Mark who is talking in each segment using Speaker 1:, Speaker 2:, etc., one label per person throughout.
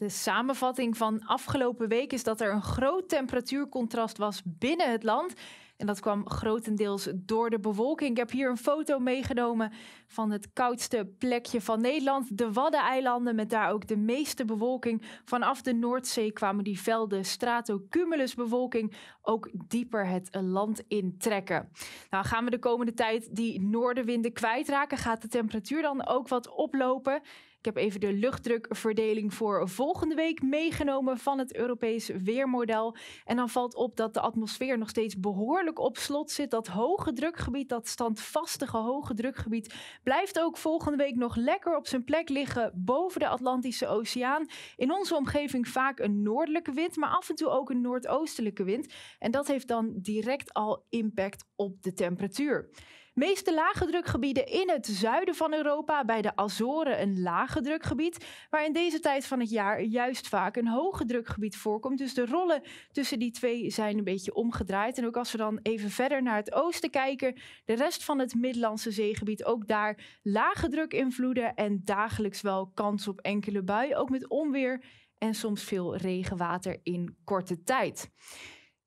Speaker 1: De samenvatting van afgelopen week is dat er een groot temperatuurcontrast was binnen het land. En dat kwam grotendeels door de bewolking. Ik heb hier een foto meegenomen van het koudste plekje van Nederland. De Waddeneilanden met daar ook de meeste bewolking. Vanaf de Noordzee kwamen die velden stratocumulus bewolking ook dieper het land intrekken. Nou, gaan we de komende tijd die noordenwinden kwijtraken, gaat de temperatuur dan ook wat oplopen. Ik heb even de luchtdrukverdeling voor volgende week meegenomen van het Europees weermodel. En dan valt op dat de atmosfeer nog steeds behoorlijk op slot zit. Dat hoge drukgebied, dat standvastige hoge drukgebied, blijft ook volgende week nog lekker op zijn plek liggen boven de Atlantische Oceaan. In onze omgeving vaak een noordelijke wind, maar af en toe ook een noordoostelijke wind. En dat heeft dan direct al impact op de temperatuur meeste lage drukgebieden in het zuiden van Europa, bij de Azoren een lage drukgebied, waar in deze tijd van het jaar juist vaak een hoge drukgebied voorkomt. Dus de rollen tussen die twee zijn een beetje omgedraaid. En ook als we dan even verder naar het oosten kijken, de rest van het Middellandse zeegebied, ook daar lage druk invloeden en dagelijks wel kans op enkele bui, ook met onweer en soms veel regenwater in korte tijd.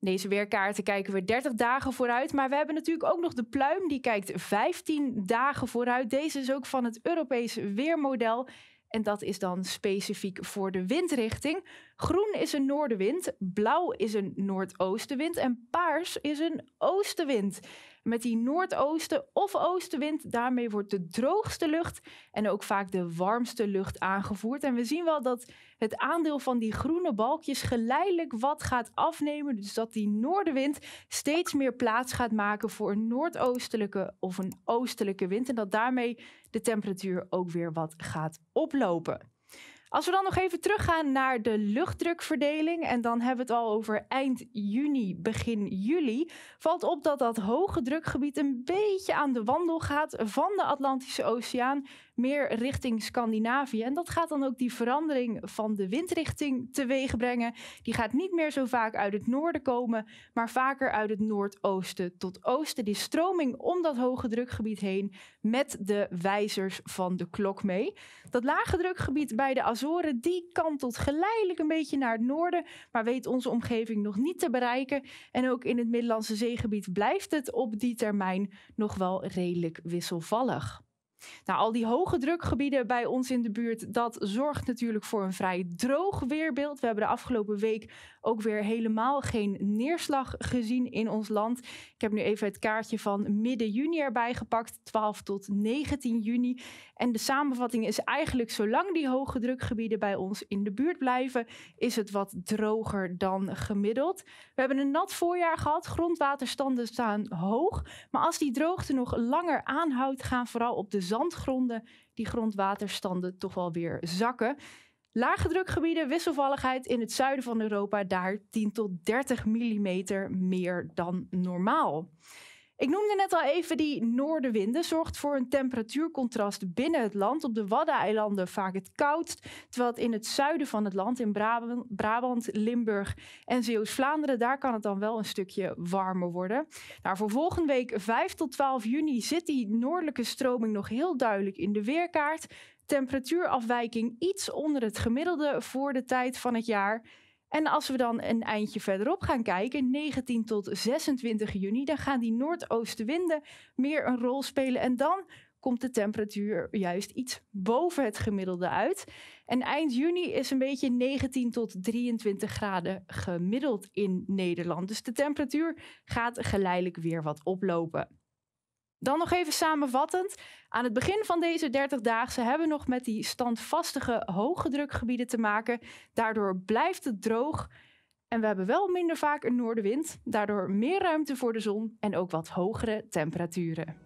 Speaker 1: Deze weerkaarten kijken we 30 dagen vooruit, maar we hebben natuurlijk ook nog de pluim, die kijkt 15 dagen vooruit. Deze is ook van het Europees weermodel. En dat is dan specifiek voor de windrichting. Groen is een noordenwind, blauw is een noordoostenwind en paars is een oostenwind. Met die noordoosten of oostenwind, daarmee wordt de droogste lucht en ook vaak de warmste lucht aangevoerd. En we zien wel dat het aandeel van die groene balkjes geleidelijk wat gaat afnemen. Dus dat die noordenwind steeds meer plaats gaat maken voor een noordoostelijke of een oostelijke wind. En dat daarmee de temperatuur ook weer wat gaat oplopen. Als we dan nog even teruggaan naar de luchtdrukverdeling en dan hebben we het al over eind juni, begin juli, valt op dat dat hoge drukgebied een beetje aan de wandel gaat van de Atlantische Oceaan meer richting Scandinavië. En dat gaat dan ook die verandering van de windrichting teweeg brengen. Die gaat niet meer zo vaak uit het noorden komen, maar vaker uit het noordoosten tot oosten. Die stroming om dat hoge drukgebied heen met de wijzers van de klok mee. Dat lage drukgebied bij de die kantelt geleidelijk een beetje naar het noorden, maar weet onze omgeving nog niet te bereiken. En ook in het Middellandse zeegebied blijft het op die termijn nog wel redelijk wisselvallig. Nou, al die hoge drukgebieden bij ons in de buurt, dat zorgt natuurlijk voor een vrij droog weerbeeld. We hebben de afgelopen week ook weer helemaal geen neerslag gezien in ons land. Ik heb nu even het kaartje van midden juni erbij gepakt, 12 tot 19 juni. En de samenvatting is eigenlijk, zolang die hoge drukgebieden bij ons in de buurt blijven, is het wat droger dan gemiddeld. We hebben een nat voorjaar gehad, grondwaterstanden staan hoog. Maar als die droogte nog langer aanhoudt, gaan vooral op de zandgronden die grondwaterstanden toch wel weer zakken. Lage drukgebieden, wisselvalligheid in het zuiden van Europa, daar 10 tot 30 mm meer dan normaal. Ik noemde net al even die noordenwinden. Zorgt voor een temperatuurcontrast binnen het land. Op de Waddeneilanden vaak het koudst. Terwijl in het zuiden van het land, in Brabant, Limburg en Zeeuws-Vlaanderen, daar kan het dan wel een stukje warmer worden. Nou, voor volgende week 5 tot 12 juni zit die noordelijke stroming nog heel duidelijk in de weerkaart. Temperatuurafwijking iets onder het gemiddelde voor de tijd van het jaar. En als we dan een eindje verderop gaan kijken, 19 tot 26 juni, dan gaan die noordoostenwinden meer een rol spelen. En dan komt de temperatuur juist iets boven het gemiddelde uit. En eind juni is een beetje 19 tot 23 graden gemiddeld in Nederland. Dus de temperatuur gaat geleidelijk weer wat oplopen. Dan nog even samenvattend. Aan het begin van deze 30-daagse hebben we nog met die standvastige hoge drukgebieden te maken. Daardoor blijft het droog. En we hebben wel minder vaak een noordenwind. Daardoor meer ruimte voor de zon en ook wat hogere temperaturen.